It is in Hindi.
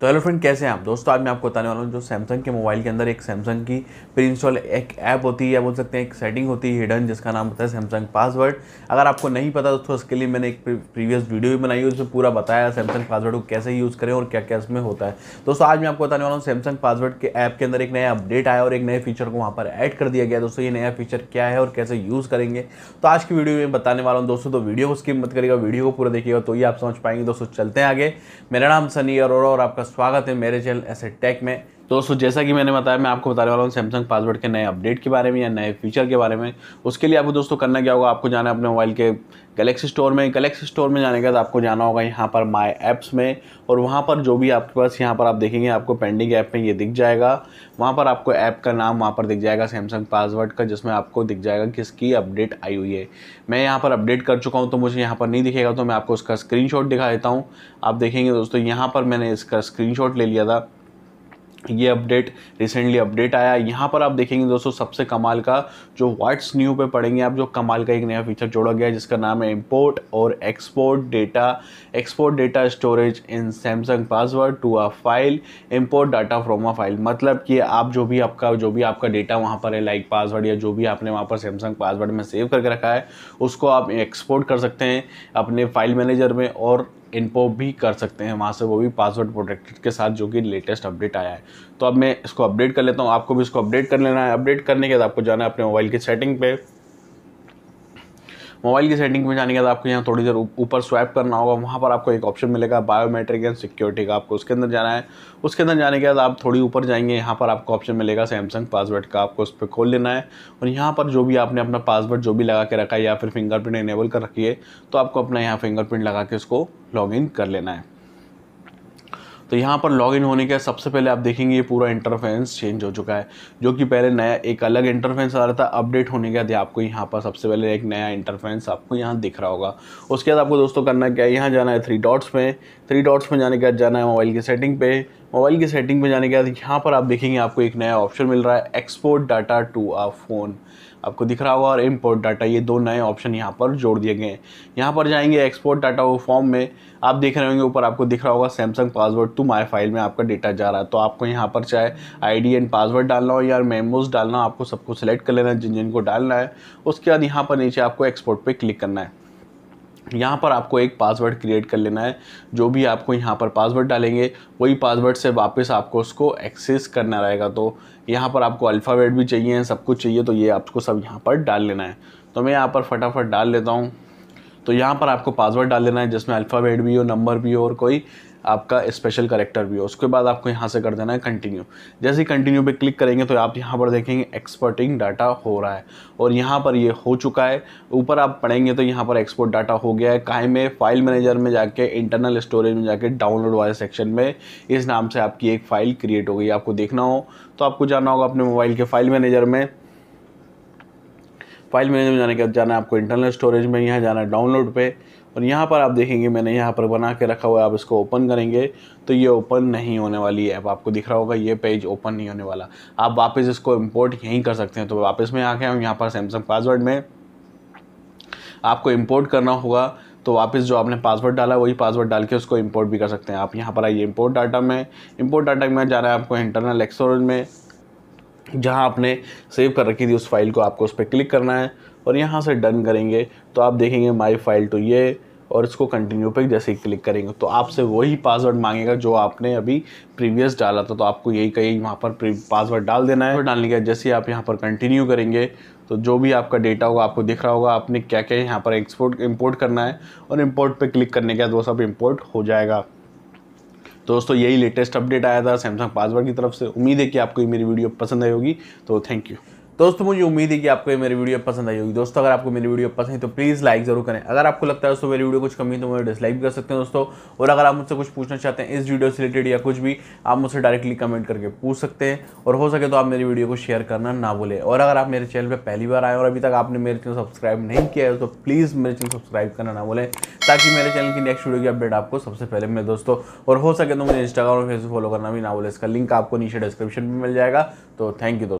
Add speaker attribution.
Speaker 1: तो हेलो फ्रेंड कैसे हैं आप दोस्तों आज मैं आपको बताने वाला हूँ जो सैमसंग के मोबाइल के अंदर एक सैमसंग की प्री इंस्टॉल एक ऐप होती है या बोल सकते हैं एक सेटिंग होती है हिडन जिसका नाम होता है सैमसंग पासवर्ड अगर आपको नहीं पता दोस्तों इसके लिए मैंने एक प्रीवियस वीडियो भी बनाई है उसमें पूरा बताया सैमसंग पासवर्ड को कैसे यूज़ करें और क्या क्या इसमें होता है दोस्तों आज मैं आपको बताने वाला हूँ सैमसंग पासवर्ड के ऐप के अंदर एक नया अपडेट आया और एक नए फीचर को वहाँ पर ऐड कर दिया गया दोस्तों ये नया फीचर क्या है और कैसे यूज़ करेंगे तो आज की वीडियो में बताने वाला हूँ दोस्तों तो वीडियो को स्किप मत करेगा वीडियो को पूरा देखिएगा तो ये आप समझ पाएंगे दोस्तों चलते हैं आगे मेरा नाम सनी अरोड़ा और आपका स्वागत है मेरे चैनल ऐसे टेक में दोस्तों जैसा कि मैंने बताया मैं आपको बताने वाला हूँ सैमसंग पासवर्ड के नए अपडेट के बारे में या नए फीचर के बारे में उसके लिए आपको दोस्तों करना क्या होगा आपको जाना है अपने मोबाइल के गलेक्सी स्टोर में गलेक्सी स्टोर में जाने के बाद आपको जाना होगा यहाँ पर माई ऐप्स में और वहाँ पर जो भी आपके पास यहाँ पर आप देखेंगे आपको पेंडिंग ऐप में ये दिख जाएगा वहाँ पर आपको ऐप का नाम वहाँ पर दिख जाएगा सैमसंग पासवर्ड का जिसमें आपको दिख जाएगा किसकी अपडेट आई हुई है मैं यहाँ पर अपडेट कर चुका हूँ तो मुझे यहाँ पर नहीं दिखेगा तो मैं आपको उसका स्क्रीन दिखा देता हूँ आप देखेंगे दोस्तों यहाँ पर मैंने इसका स्क्रीन ले लिया था ये अपडेट रिसेंटली अपडेट आया यहाँ पर आप देखेंगे दोस्तों सबसे कमाल का जो व्हाट्स न्यू पे पढ़ेंगे आप जो कमाल का एक नया फीचर जोड़ा गया है जिसका नाम है इंपोर्ट और export data export data storage in Samsung password to a file import data from a file मतलब कि आप जो भी आपका जो भी आपका डेटा वहाँ पर है लाइक पासवर्ड या जो भी आपने वहाँ पर सैमसंग पासवर्ड में सेव करके रखा है उसको आप एक्सपोर्ट कर सकते हैं अपने फाइल मैनेजर में और इनपो भी कर सकते हैं वहाँ से वो भी पासवर्ड प्रोटेक्टेड के साथ जो कि लेटेस्ट अपडेट आया है तो अब मैं इसको अपडेट कर लेता हूँ आपको भी इसको अपडेट कर लेना है अपडेट करने के बाद आपको जाना है अपने मोबाइल की सेटिंग पर मोबाइल की सेटिंग में जाने के बाद आपको यहाँ थोड़ी देर ऊपर स्वाइप करना होगा वहाँ पर आपको एक ऑप्शन मिलेगा बायोमेट्रिक एंड सिक्योरिटी का आपको उसके अंदर जाना है उसके अंदर जाने के बाद आप थोड़ी ऊपर जाएंगे यहाँ पर आपको ऑप्शन मिलेगा सैमसंग पासवर्ड का आपको उस पर खोल लेना है और यहाँ पर जो भी आपने अपना पासवर्ड जो भी लगा के रखा है या फिर फिंगरप्रिंट इनेबल कर रखी है तो आपको अपना यहाँ फिंगरप्रिंट लगा के उसको लॉग कर लेना है तो यहाँ पर लॉगिन होने के सबसे पहले आप देखेंगे ये पूरा इंटरफेंस चेंज हो चुका है जो कि पहले नया एक अलग इंटरफेंस आ रहा था अपडेट होने के बाद आपको यहाँ पर सबसे पहले एक नया इंटरफेंस आपको यहाँ दिख रहा होगा उसके बाद आपको दोस्तों करना क्या है यहाँ जाना है थ्री डॉट्स में थ्री डॉट्स में जाने के बाद जाना है मोबाइल की सेटिंग पे मोबाइल की सेटिंग पे जाने के बाद यहाँ पर आप देखेंगे आपको एक नया ऑप्शन मिल रहा है export data to a phone आपको दिख रहा होगा और इम्पोर्ट डाटा ये दो नए ऑप्शन यहाँ पर जोड़ दिए गए हैं यहाँ पर जाएंगे एक्सपोर्ट डाटा वो फॉर्म में आप देख रहे होंगे ऊपर आपको दिख रहा होगा Samsung password to my file में आपका डाटा जा रहा है तो आपको यहाँ पर चाहे आई डी एंड पासवर्ड डालना हो या मेमोज डालना हो आपको सबको सेलेक्ट कर लेना है जिन जिनको डालना है उसके बाद यहाँ पर नीचे आपको एक्सपोर्ट पर क्लिक करना है यहाँ पर आपको एक पासवर्ड क्रिएट कर लेना है जो भी आपको यहाँ पर पासवर्ड डालेंगे वही पासवर्ड से वापस आपको उसको एक्सेस करना रहेगा तो यहाँ पर आपको अल्फ़ाबेट भी चाहिए सब कुछ चाहिए तो ये आपको सब यहाँ पर डाल लेना है तो मैं यहाँ पर फटाफट डाल लेता हूँ तो यहाँ पर आपको पासवर्ड डाल लेना है जिसमें अल्फ़ाबेट भी हो नंबर भी हो और कोई आपका स्पेशल करेक्टर भी हो उसके बाद आपको यहाँ से कर देना है कंटिन्यू जैसे ही कंटिन्यू पे क्लिक करेंगे तो आप यहाँ पर देखेंगे एक्सपर्टिंग डाटा हो रहा है और यहाँ पर ये यह हो चुका है ऊपर आप पढ़ेंगे तो यहाँ पर एक्सपोर्ट डाटा हो गया है काहे में फाइल मैनेजर में जाके इंटरनल स्टोरेज में जाके डाउनलोड वाले सेक्शन में इस नाम से आपकी एक फ़ाइल क्रिएट हो गई आपको देखना हो तो आपको जाना होगा अपने मोबाइल के फाइल मैनेजर में फाइल मैनेजर में जाने के बाद जाना है आपको इंटरनल स्टोरेज में यहाँ जाना है डाउनलोड पे और यहाँ पर आप देखेंगे मैंने यहाँ पर बना के रखा हुआ है आप इसको ओपन करेंगे तो ये ओपन नहीं होने वाली ऐप आपको दिख रहा होगा ये पेज ओपन नहीं होने वाला आप वापस इसको इम्पोर्ट यहीं कर सकते हैं तो वापस में आके हम यहाँ पर सैमसंग पासवर्ड में आपको इम्पोर्ट करना होगा तो वापस जो आपने पासवर्ड डाला वही पासवर्ड डाल के उसको इम्पोर्ट भी कर सकते हैं आप यहाँ पर आइए इम्पोर्ट डाटा में इम्पोर्ट डाटा में जाना है आपको इंटरनल एक्सटोरेज में जहाँ आपने सेव कर रखी थी उस फाइल को आपको उस पर क्लिक करना है और यहाँ से डन करेंगे तो आप देखेंगे माई फाइल टू ये और इसको कंटिन्यू पे जैसे ही क्लिक करेंगे तो आपसे वही पासवर्ड मांगेगा जो आपने अभी प्रीवियस डाला था तो आपको यही कहिए वहाँ पर पासवर्ड डाल देना है और डालने के जैसे आप यहाँ पर कंटिन्यू करेंगे तो जो भी आपका डेटा होगा आपको दिख रहा होगा आपने क्या क्या यहाँ पर एक्सपोर्ट इम्पोर्ट करना है और इम्पोर्ट पर क्लिक करने के बाद वो सब इम्पोर्ट हो जाएगा तो दोस्तों यही लेटेस्ट अपडेट आया था सैमसंग पासवर्ड की तरफ से उम्मीद है कि आपको ये मेरी वीडियो पसंद आई होगी तो थैंक यू दोस्तों मुझे उम्मीद है कि आपको ये मेरी वीडियो पसंद आई होगी दोस्तों अगर आपको मेरी वीडियो पसंद है तो प्लीज़ लाइक जरूर करें अगर आपको लगता है दोस्तों मेरी वीडियो कुछ कमी है तो मुझे डिसलाइक कर सकते हैं दोस्तों और अगर आप मुझसे कुछ पूछना चाहते हैं इस वीडियो से रिलेटेड या कुछ भी आप मुझसे डायरेक्टली कमेंट करके पूछ सकते हैं और हो सके तो आप मेरी वीडियो को शेयर करना ना भूलें और अगर आप मेरे चैनल पर पहली बार आए और अभी तक आपने मेरे चैनल सब्सक्राइब नहीं किया है तो प्लीज़ मेरे चैनल सब्सक्राइब करना ना भूलें ताकि मेरे चैनल की नेक्स्ट वीडियो की अपडेट आपको सबसे पहले मिले दोस्तों और हो सके तो मुझे इंस्टाग्राम और फेसबुक फॉलो करना भी ना भूलें इसका लिंक आपको नीचे डिस्क्रिप्शन में मिल जाएगा तो थैंक यू दोस्तों